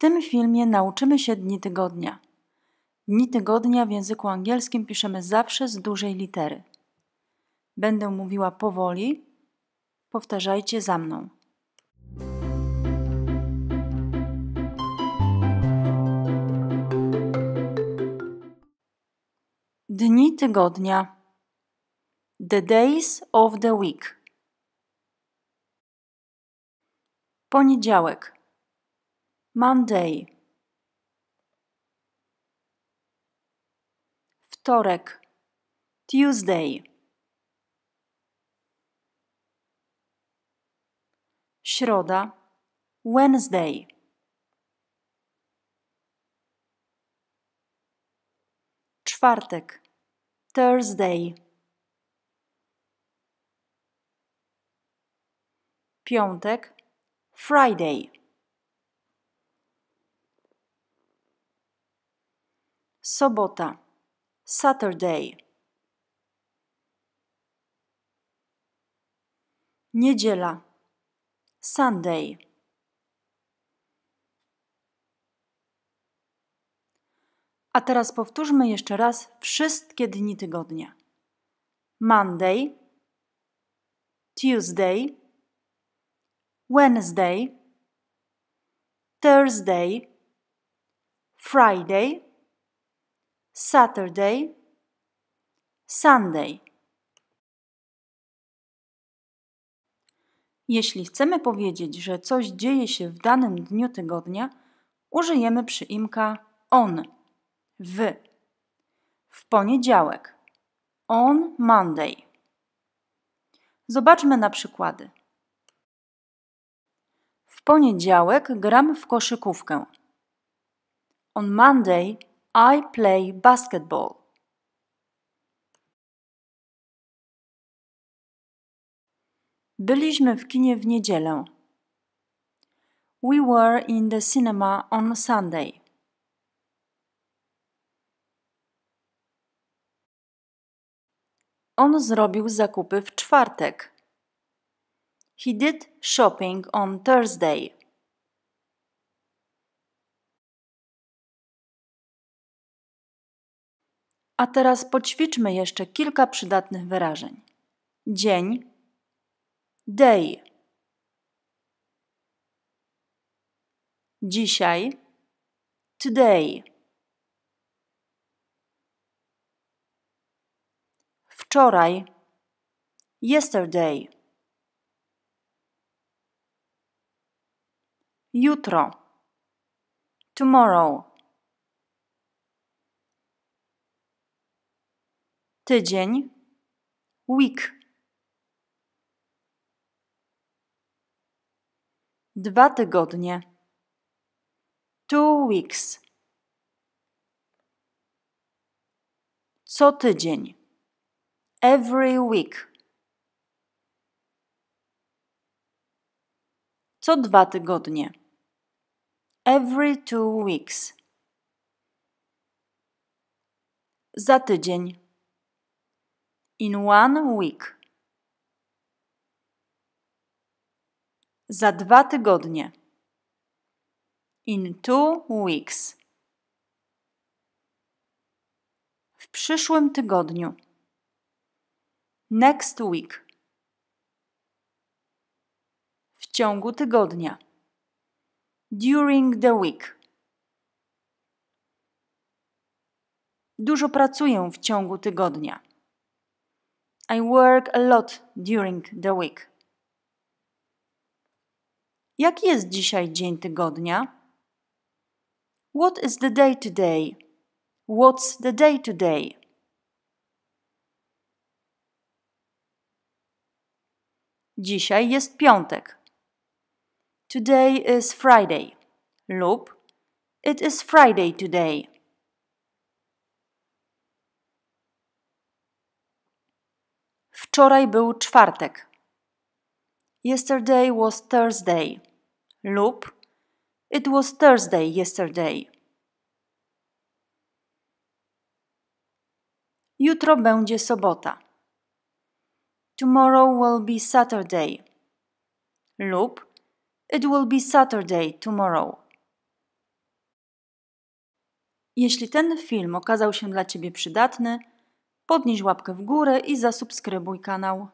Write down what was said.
tym filmie nauczymy się dni tygodnia. Dni tygodnia w języku angielskim piszemy zawsze z dużej litery. Będę mówiła powoli. Powtarzajcie za mną. Dni tygodnia. The days of the week. Poniedziałek Monday. Wtorek. Tuesday. Środa. Wednesday. Czwartek. Thursday. Piątek. Friday. sobota, Saturday, niedziela, Sunday, A teraz powtórzmy jeszcze raz wszystkie dni tygodnia. Monday, Tuesday, Wednesday, Thursday, Friday, Saturday, Sunday. Jeśli chcemy powiedzieć, że coś dzieje się w danym dniu tygodnia, użyjemy przyimka on, w. W poniedziałek, on Monday. Zobaczmy na przykłady. W poniedziałek gram w koszykówkę. On Monday i play basketball. Byliśmy w kinie w niedzielę. We were in the cinema on Sunday. On zrobił zakupy w czwartek. He did shopping on Thursday. A teraz poćwiczmy jeszcze kilka przydatnych wyrażeń. Dzień day Dzisiaj today Wczoraj yesterday Jutro tomorrow tydzień, week. Dwa tygodnie, two weeks. Co tydzień, every week. Co dwa tygodnie, every two weeks. Za tydzień in one week. Za dwa tygodnie. In two weeks. W przyszłym tygodniu. Next week. W ciągu tygodnia. During the week. Dużo pracuję w ciągu tygodnia. I work a lot during the week. Jaki jest dzisiaj dzień tygodnia? What is the day today? What's the day today? Dzisiaj jest piątek. Today is Friday. Lub It is Friday today. Wczoraj był czwartek. Yesterday was Thursday. Lub It was Thursday yesterday. Jutro będzie sobota. Tomorrow will be Saturday. Lub It will be Saturday tomorrow. Jeśli ten film okazał się dla Ciebie przydatny, podnieś łapkę w górę i zasubskrybuj kanał.